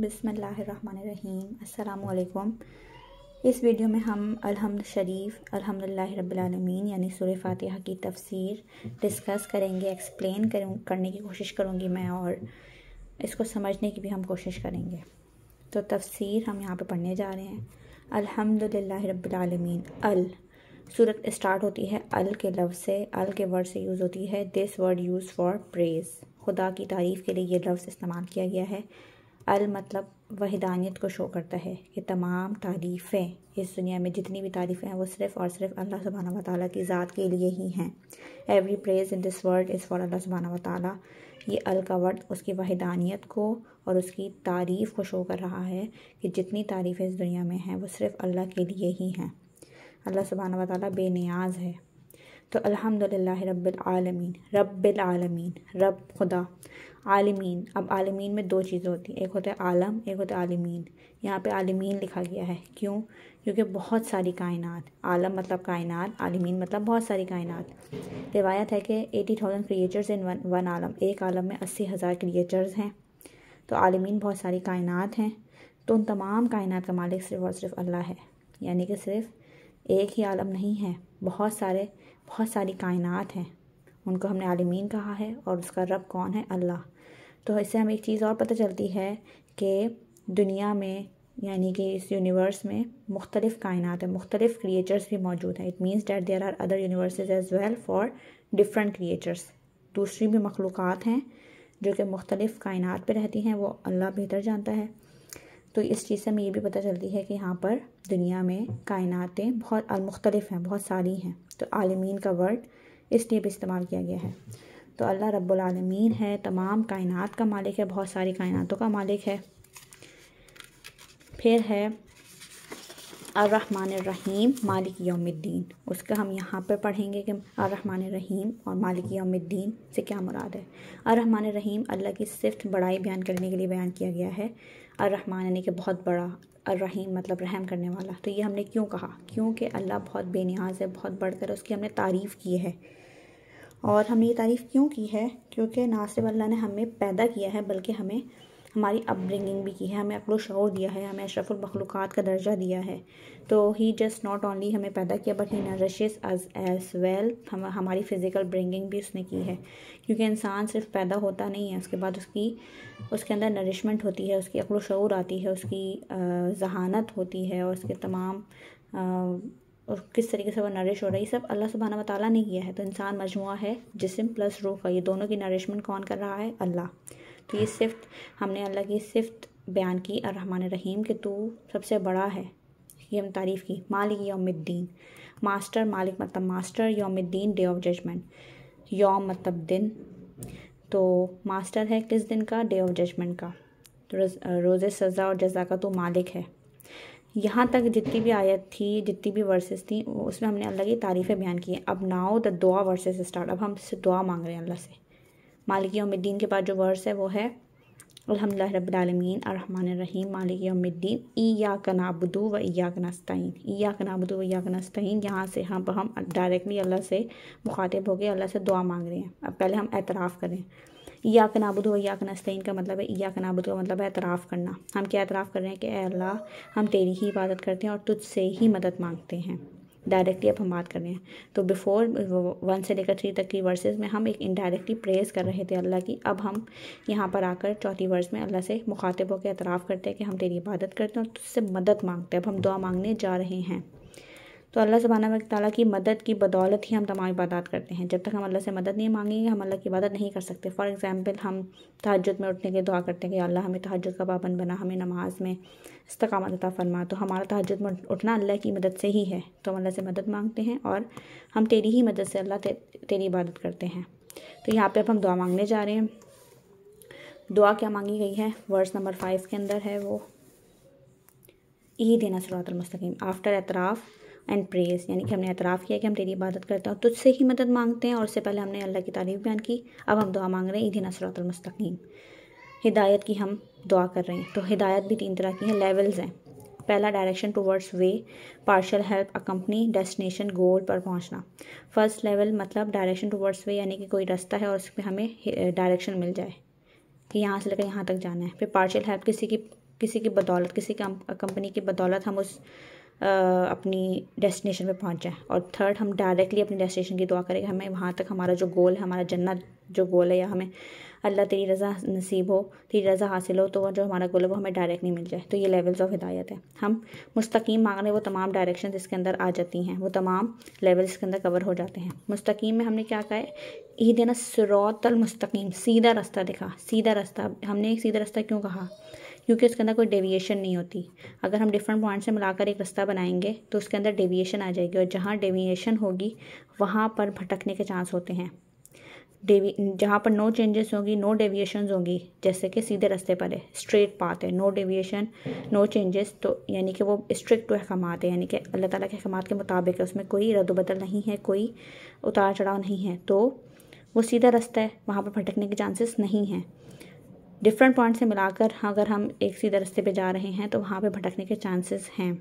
बिसमीम अल्लाम इस वीडियो में हम अलहमद शरीफ अलहमदिल्ला रबालमीन यानी सूर्य फातिहा की तफसीर डिस्कस करेंगे एक्सप्लेन करूँ करने की कोशिश करूँगी मैं और इसको समझने की भी हम कोशिश करेंगे तो तफसीर हम यहाँ पे पढ़ने जा रहे हैं अलहमदिल्ला रबालमीन अल सूरत स्टार्ट होती है अल के लफ्ज़ से अल के वर्ड से यूज़ होती है this word use for praise खुदा की तारीफ़ के लिए ये लफ्ज़ इस्तेमाल किया गया है अल मतलब वहदानियत को शो करता है कि तमाम तारीफ़ें इस दुनिया में जितनी भी तारीफ़ें हैं वो सिर्फ़ और सिर्फ अल्लाह सुबहाना वाली की ज़ात के लिए ही हैं every praise in this world is for Allah सुबहाना वाली ये अल का वर्ड उसकी वहदानियत को और उसकी तारीफ़ को शो कर रहा है कि जितनी तारीफ़ें इस दुनिया में हैं वो सिर्फ़ अल्लाह के लिए ही हैं अल्लाह सुबहाना वाली बेनियाज है तो अलहमदिल्ला रबालमीन रबालमीन रब खुदा आलमीन अब आलमीन में दो चीज़ें होती हैं एक होता है आलम एक होता है आलमीन यहाँ पे आलमीन लिखा गया है क्यों क्योंकि बहुत सारी कायनात आलम मतलब कायनात आलमीन मतलब बहुत सारी कायनात रिवायत है कि eighty thousand creatures in one one आलम एक आलम में अस्सी हज़ार क्रिएचर्स हैं तो आलमीन बहुत सारी कायनात हैं तो उन तमाम कायनात का मालिक सिर्फ और सिर्फ अल्लाह है यानी कि सिर्फ एक ही आलम नहीं है बहुत सारे बहुत सारी कायनात हैं उनको हमने आलमीन कहा है और उसका रब कौन है अल्लाह तो इससे हमें एक चीज़ और पता चलती है कि दुनिया में यानी कि इस यूनिवर्स में मुख्तलिफ़ कायनात है मुख्तलिफ़ क्रिएचर्स भी मौजूद हैं it means that there are other universe as well for different creatures दूसरी भी मखलूक़ हैं जो कि मुख्तलिफ़ कायनात पर रहती हैं वो अल्लाह बेहतर जानता है तो इस चीज़ से हमें ये भी पता चलती है कि यहाँ पर दुनिया में कायनतें बहुत मुख्तलिफ़ हैं बहुत सारी हैं तो आलमीन का वर्ड इसलिए भी इस्तेमाल किया गया है तो अल्लाह रब्बुलमीन है तमाम कायनात का मालिक है बहुत सारी कायनातों का मालिक है फिर है अर्रहमान रहीम मालिक यौमद्दीन उसका हम यहाँ पर पढ़ेंगे कि अर्रहमान रहीम और मालिक यौमद्दीन से क्या मुराद है अर्रहमान रहीम अल्लाह की सिर्फ बड़ाई बयान करने के लिए बयान किया गया है अर्रहमान यानी कि बहुत बड़ा अर्रहीम मतलब रहम करने वाला तो ये हमने क्यों कहा क्योंकि अल्लाह बहुत बेनियाज है बहुत बढ़कर उसकी हमने तारीफ़ की है और हमने ये तारीफ़ क्यों की है क्योंकि ना सिर्फ अल्लाह ने हमें पैदा किया है बल्कि हमें हमारी अपब्रिंगिंग भी की है हमें अकलो शौर दिया है हमें अशरफुल मखलूक़ात का दर्जा दिया है तो ही जस्ट नॉट ओनली हमें पैदा किया but he nourishes us as well हम हमारी फ़िज़िकल ब्रिंगिंग भी उसने की है क्योंकि इंसान सिर्फ पैदा होता नहीं है उसके बाद उसकी उसके अंदर नरिशमेंट होती है उसकी अकलो शौर आती है उसकी जहानत होती है और उसके तमाम और किस तरीके से वो नरिश हो रही सब अल्लाह सुबहाना वाली ने किया है तो इंसान मजमू है जिसम प्लस रूह का ये दोनों की नरिशमेंट कौन कर रहा है अल्लाह की सिफ्त हमने अल्लाह की सिफ्त बयान की और रहमान रहीम के तू सबसे बड़ा है ये हम तारीफ़ की मालिक योमद्दीन मास्टर मालिक मतलब मास्टर योमद्दीन डे ऑफ जजमेंट योम मतलब दिन तो मास्टर है किस दिन का डे ऑफ जजमेंट का तो रोज़ सज़ा और जजा का तो मालिक है यहाँ तक जितनी भी आयत थी जितनी भी वर्सेस थी उसमें हमने अल्लाह की तारीफ़ें बयान की अब नाओ द दुआ वर्सेस स्टार्ट अब हम दुआ मांग रहे हैं अल्लाह से मालिक यौमद्दीन के पास जो वर्स है वो है अलहमदिल्ला रबालमीन रहीम मालिक यौमद्दीन ईया कनाबदू व ईया कनास्तीन ईया कनाबदू व ईया कनास्तीन यहाँ से हम हम डायरेक्टली अल्लाह से मुखातिब हो गए अल्लाह से दुआ मांग रहे हैं अब पहले हम एतराफ़ करें ईया कनाबुद व ईया कनास्तीन का मतलब है ईया कनाबुद का मतलब है एतराफ़ करना हम क्या एतराफ़ कर रहे हैं कि अल्लाह हम तेरी ही इबादत करते हैं और तुझसे ही मदद मांगते हैं डायरेक्टली अब हम बात कर रहे हैं तो बिफोर वन से लेकर थ्री तक की वर्सेस में हम एक इनडायरेक्टली प्रेज़ कर रहे थे अल्लाह की अब हम यहाँ पर आकर चौथी वर्स में अल्लाह से मुखातिब होकर एतराफ़ करते हैं कि हम तेरी इबादत करते हैं और तुझसे मदद मांगते हैं अब हम दुआ मांगने जा रहे हैं तो अल्लाह सुबहाना वाली की मदद की बदौलत ही हम तमाम इबादत करते हैं जब तक हम अल्लाह से मदद नहीं मांगेंगे हम अल्लाह की इबादत नहीं कर सकते फ़ॉर एग्ज़ाम्पल हम तहजद में उठने के दुआ करते हैं कि अल्लाह हमें तहजद का पाबंद बना हमें नमाज में इस्तकामत अता फरमा तो हमारा तहजद में उठना अल्लाह की मदद से ही है तो हम अल्लाह से मदद मांगते हैं और हम तेरी ही मदद से अल्लाह तेरी इबादत करते हैं तो यहाँ पर अब हम दुआ मांगने जा रहे हैं दुआ क्या मांगी गई है वर्स नंबर फाइव के अंदर है वो ई देना सरातमस्तकीम आफ्टर एतराफ़ एंड प्रेस यानी कि हमने एतराफ़ किया कि हम तेरी इबादत करते हैं तुझसे ही मदद मांगते हैं और उससे पहले हमने अल्लाह की तारीफ बयान की अब हम दुआ मांग रहे हैं ईदी नसरतमस्तकीम हिदायत की हम दुआ कर रहे हैं तो हिदायत भी तीन तरह की हैं लेवल्स हैं पहला direction towards way partial help a company destination goal पर पहुंचना फर्स्ट लेवल मतलब डायरेक्शन टूवर्ड्स वे यानी कि कोई रास्ता है और उस पर हमें डायरेक्शन eh, मिल जाए कि यहाँ से लेकर यहाँ तक जाना है फिर पार्शल हेल्प किसी की किसी की बदौलत किसी कंपनी की बदौलत हम उस अपनी डेस्टिनेशन पे पहुँच जाएँ और थर्ड हम डायरेक्टली अपनी डेस्टिनेशन की दुआ करें कि हमें वहाँ तक हमारा जो गोल है हमारा जन्नत जो गोल है या हमें अल्लाह तेरी रज़ा नसीब हो तेरी रज़ा हासिल हो तो वह जो हमारा गोल है वो हमें डायरेक्ट नहीं मिल जाए तो ये लेवल्स ऑफ हिदायत है हम मुस्तकीम मांग रहे वो तमाम डायरेक्शन इसके अंदर आ जाती हैं वो तमाम लेवल्स इसके अंदर कवर हो जाते हैं मुस्तकीम में हमने क्या कहा है ईद ना सिरौतल मुस्तकीम सीधा रास्ता दिखा सीधा रास्ता हमने एक सीधा रास्ता क्यों कहा क्योंकि उसके अंदर कोई डेविएशन नहीं होती अगर हम डिफरेंट पॉइंट से मिलाकर एक रास्ता बनाएंगे तो उसके अंदर डेविएशन आ जाएगी और जहाँ डेविएशन होगी वहाँ पर भटकने के चांस होते हैं डेवी जहाँ पर नो चेंजेस होगी नो डेविएशन होंगी जैसे कि सीधे रास्ते पर है स्ट्रेट पाथ है नो डेविएशन नो चेंजेस तो यानी कि वो स्ट्रिक्ट अहकाम है यानी कि अल्लाह ताला के अहकाम के मुताबिक है उसमें कोई रद्द बदल नहीं है कोई उतार चढ़ाव नहीं है तो वो सीधा रास्ता है वहाँ पर भटकने के चांसेस नहीं हैं डिफरेंट पॉइंट से मिलाकर अगर हम एक सीधे रास्ते पे जा रहे हैं तो वहाँ पे भटकने के चांसेस हैं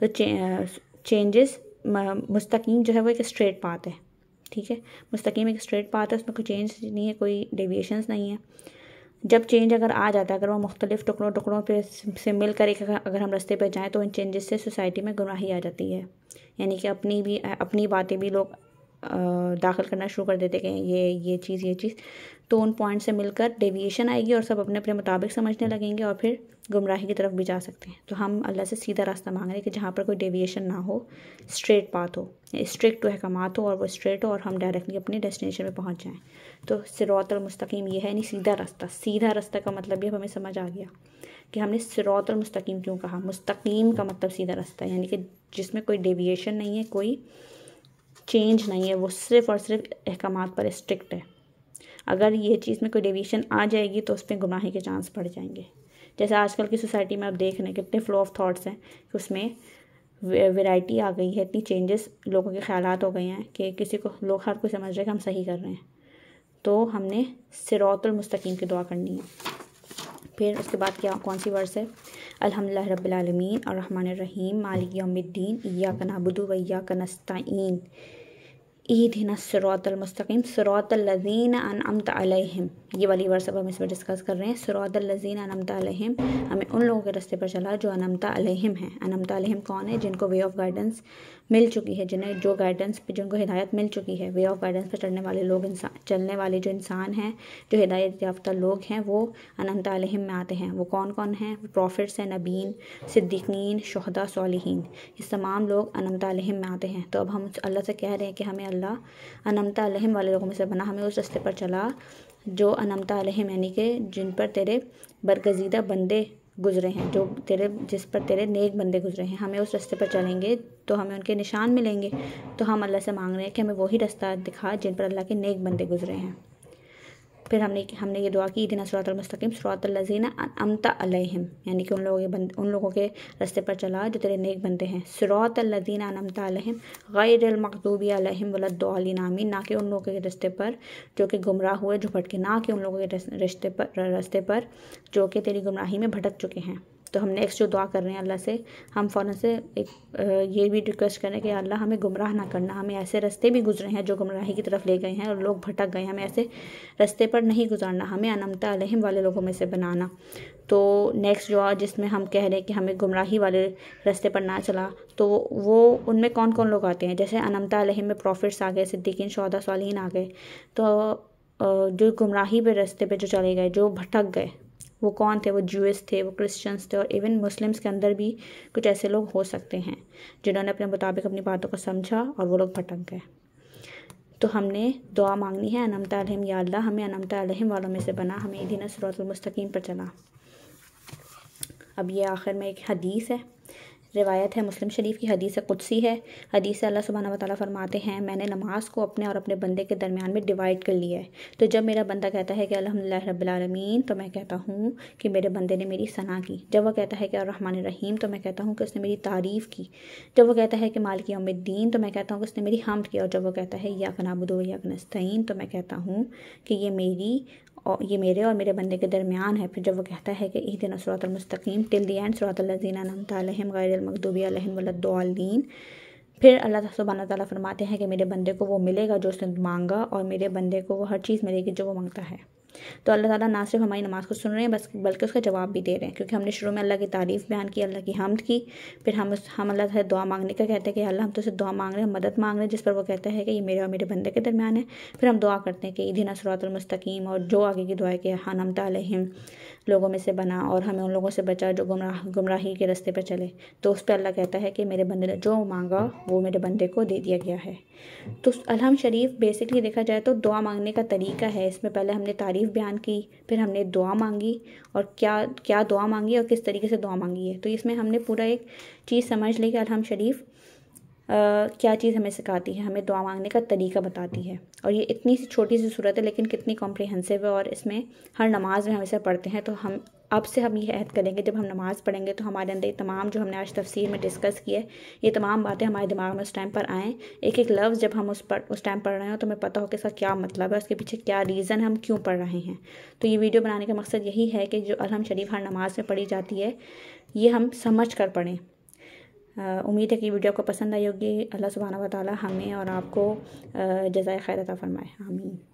तो चेंजेस मुस्तकीम जो है वो एक स्ट्रेट पाथ है ठीक है मुस्तकीम एक स्ट्रेट पाथ है उसमें कोई चेंज नहीं है कोई डेविएशंस नहीं है जब चेंज अगर आ जाता है अगर वो मुख्तलिफ टुकड़ों टुकड़ों पर से मिल कर एक अगर हम रस्ते पर जाएँ तो इन चेंजेस से सोसाइटी में गुमराही आ जाती है यानी कि अपनी भी अपनी बातें भी लोग दाखिल करना शुरू कर देते हैं ये ये चीज़ ये चीज़ तो उन पॉइंट से मिलकर डेविएशन आएगी और सब अपने अपने मुताबिक समझने लगेंगे और फिर गुमराही की तरफ भी जा सकते हैं तो हम अल्लाह से सीधा रास्ता मांग रहे हैं कि जहाँ पर कोई डेविएशन ना हो स्ट्रेट पाथ हो स्ट्रिक्ट अहकाम हो और वो स्ट्रेट हो और हम डायरेक्टली अपने डेस्टिनेशन में पहुँच जाएँ तो और मुस्तकीम ये है यानी सीधा रास्ता सीधा रास्ता का मतलब ये हमें समझ आ गया कि हमने सिरौत मुस्तकीम क्यों कहा मुस्तकीम का मतलब सीधा रास्ता यानी कि जिसमें कोई डेविएशन नहीं है कोई चेंज नहीं है वो सिर्फ और सिर्फ अहकाम पर स्ट्रिक्ट है अगर ये चीज़ में कोई डिवीशन आ जाएगी तो उस पर गुनाही के चांस बढ़ जाएंगे जैसे आजकल की सोसाइटी में आप देख रहे हैं कितने फ्लो ऑफ थाट्स हैं कि उसमें वेराइटी आ गई है इतनी चेंजेस लोगों के ख्याल हो गए हैं कि किसी को लोग हर कोई समझ रहे हैं कि हम सही कर रहे हैं तो हमने सिरौतुल की दुआ करनी है फिर उसके बाद क्या कौन सी वर्स है अलहमदिल्ला रबालमीन और रहमान रहीम मालिक यौमद्दीन या कनाबुदू वैया कनस्तीन ईद हिनसरातमस्तकीम सरातलजीन अनअमत अलहम ये वाली वर्ष अब हम इसमें डिस्कस कर रहे हैं सरातलजीन अनअमत अलहम हमें उन लोगों के रास्ते पर चला जो अनमता अलहम है अनमता अलहम कौन है जिनको वे ऑफ गाइडेंस मिल चुकी है जिन्हें जो गाइडेंस पे जिनको हिदायत मिल चुकी है वे ऑफ गाइडेंस पर चढ़ने वाले लोग इंसान चलने वाले जो इंसान हैं जो हिदायत याफ्ता लोग हैं वो अनंत आलिम में आते हैं वो कौन कौन हैं प्रॉफिट्स हैं नबीन सिद्दीकिन शहदा सालहीन इस तमाम लोग अनंत आलिम में आते हैं तो अब हम अल्लाह से कह रहे हैं कि हमें अल्लाह अनंत आलिम वाले लोगों में से बना हमें उस रस्ते पर चला जो अनमता आलिम यानी कि जिन पर तेरे बरगजीदा बंदे गुजरे हैं जो तेरे जिस पर तेरे नेक बंदे गुजरे हैं हमें उस रास्ते पर चलेंगे तो हमें उनके निशान मिलेंगे तो हम अल्लाह से मांग रहे हैं कि हमें वही रास्ता दिखा जिन पर अल्लाह के नेक बंदे गुजरे हैं फिर हमने हमने ये दुआ की दिन सरातमस्तकीम सरातलजीना अमता अलहम यानी कि उन लोगों के बंद उन लोगों के रस्ते पर चला जो तेरे नेक बनते हैं सरातलजीना अनमता अलहम गैरमकदूबी अलहम नामी ना कि उन लोगों के रस्ते पर जो कि गुमराह हुए जो भटके ना कि उन लोगों के रस्ते पर रस्ते पर जो कि तेरी गुमराही में भटक चुके हैं तो हम नेक्स्ट जो दुआ कर रहे हैं अल्लाह से हम फ़ौर से एक ये भी रिक्वेस्ट करें कि अल्लाह हमें गुमराह ना करना हमें ऐसे रस्ते भी गुजरे हैं जो गुमराही की तरफ ले गए हैं और लोग भटक गए हमें ऐसे रस्ते पर नहीं गुजारना हमें अनमता अलहम वाले लोगों में से बनाना तो नेक्स्ट जो जिसमें हम कह रहे हैं कि हमें गुमराही वाले रस्ते पर ना चला तो वो उनमें कौन कौन लोग आते हैं जैसे अनमता अलहम में प्रॉफिट्स आ गए सिद्दीकिन शौदा सालीन आ गए तो जो गुमराही पे रस्ते पे जो चले गए जो भटक गए वो कौन थे वो जूस थे वो क्रिश्चियंस थे और इवन मुस्लिम्स के अंदर भी कुछ ऐसे लोग हो सकते हैं जिन्होंने अपने मुताबिक अपनी बातों को समझा और वो लोग भटक गए तो हमने दुआ मांगनी है अनमत आलम या हमें अनमत आलम वालों में से बना हमें दिन सरातमस्तकीम पर चला अब ये आखिर में एक हदीस है रिवायत है मुस्लिम शरीफ की हदीस कुदसी है हदीस अल्लाह सुबहाना वाली फरमाते हैं मैंने नमाज को अपने और अपने बंदे के दरमियान में डिवाइड कर लिया है तो जब मेरा बंदा कहता है कि अलहमदिल्ला रबालमीन तो मैं कहता हूँ कि मेरे बंदे ने मेरी सना की जब वह कहता है कि रहमान रहीम तो मैं कहता हूँ कि उसने मेरी तारीफ़ की जब वह कहता है कि माल की उम्मीदीन तो मैं कहता हूँ कि उसने मेरी हमद किया और जब वह कहता है या कनाबुदो या कनस्तीन तो मैं कहता हूँ कि ये मेरी और ये मेरे और मेरे बंदे के दरमियान है फिर जब वो कहता है कि ई दिन सुरातमस्तकीम टिल दी एंड सुरातल्लिन नमतम गैरमकदूबी वलद्दालीन फिर अल्लाह सुबहाना ताली फरमाते हैं कि मेरे बंदे को वो मिलेगा जो उसने मांगा और मेरे बंदे को वो हर चीज़ मिलेगी जो वो मांगता है तो अल्लाह ताला ना सिर्फ हमारी नमाज़ को सुन रहे हैं बस बल्कि उसका जवाब भी दे रहे हैं क्योंकि हमने शुरू में अल्लाह की तारीफ़ बयान की अल्लाह की हमद की फिर हम उस हम अल्लाह से दुआ मांगने का कहते हैं कि अल्लाह हम तो उसे दुआ मांग रहे हैं मदद मांग रहे हैं जिस पर वो कहता है कि ये मेरे और मेरे बंदे के दरमियान है फिर हम दुआ करते हैं कि ईदी सुरातमस्तकीम और जो आगे की दुआ के कि हान लोगों में से बना और हमें उन लोगों से बचा जो गुमराह गुमराही के रास्ते पर चले तो उस पर अल्लाह कहता है कि मेरे बंदे ने जो मांगा वो मेरे बंदे को दे दिया गया है तो अलहम शरीफ बेसिकली देखा जाए तो दुआ मांगने का तरीका है इसमें पहले हमने तारीफ़ बयान की फिर हमने दुआ मांगी और क्या क्या दुआ मांगी और किस तरीके से दुआ मांगी है तो इसमें हमने पूरा एक चीज़ समझ ली कि अलहम शरीफ क्या चीज़ हमें सिखाती है हमें दुआ मांगने का तरीका बताती है और ये इतनी सी छोटी सी सूरत है लेकिन कितनी कॉम्प्रिहेंसिव है और इसमें हर नमाज में इसे पढ़ते हैं तो हम अब से हम ये अहद करेंगे जब हम नमाज़ पढ़ेंगे तो हमारे अंदर ये तमाम जो हमने आज तफसीर में डिस्कस किए है ये तमाम बातें हमारे दिमाग में उस टाइम पर आएँ एक एक लफ्ज़ जब हम उस पर उस टाइम पढ़ रहे हो तो हमें पता हो कि इसका क्या मतलब है उसके पीछे क्या रीज़न हम क्यों पढ़ रहे हैं तो ये वीडियो बनाने का मकसद यही है कि जो अलहम शरीफ हर नमाज में पढ़ी जाती है ये हम समझ कर पढ़ें उम्मीद है कि वीडियो आपको पसंद आई होगी अल्लाह सुबहाना वाली हमें और आपको जजाय खैरता फरमाए आमीन